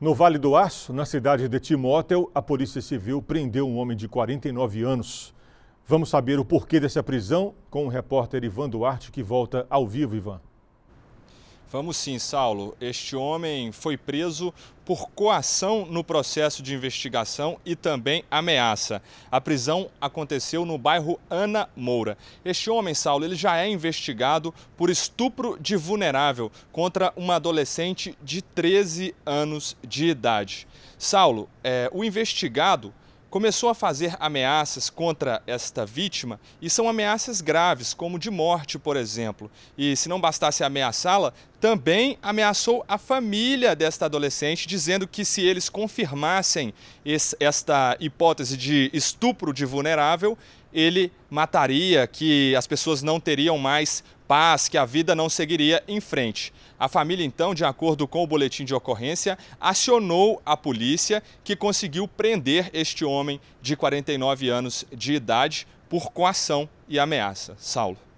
No Vale do Aço, na cidade de Timóteo, a Polícia Civil prendeu um homem de 49 anos. Vamos saber o porquê dessa prisão com o repórter Ivan Duarte, que volta ao vivo, Ivan. Vamos sim, Saulo. Este homem foi preso por coação no processo de investigação e também ameaça. A prisão aconteceu no bairro Ana Moura. Este homem, Saulo, ele já é investigado por estupro de vulnerável contra uma adolescente de 13 anos de idade. Saulo, é, o investigado começou a fazer ameaças contra esta vítima e são ameaças graves, como de morte, por exemplo. E se não bastasse ameaçá-la, também ameaçou a família desta adolescente, dizendo que se eles confirmassem esse, esta hipótese de estupro de vulnerável, ele mataria, que as pessoas não teriam mais paz que a vida não seguiria em frente. A família, então, de acordo com o boletim de ocorrência, acionou a polícia, que conseguiu prender este homem de 49 anos de idade por coação e ameaça. Saulo.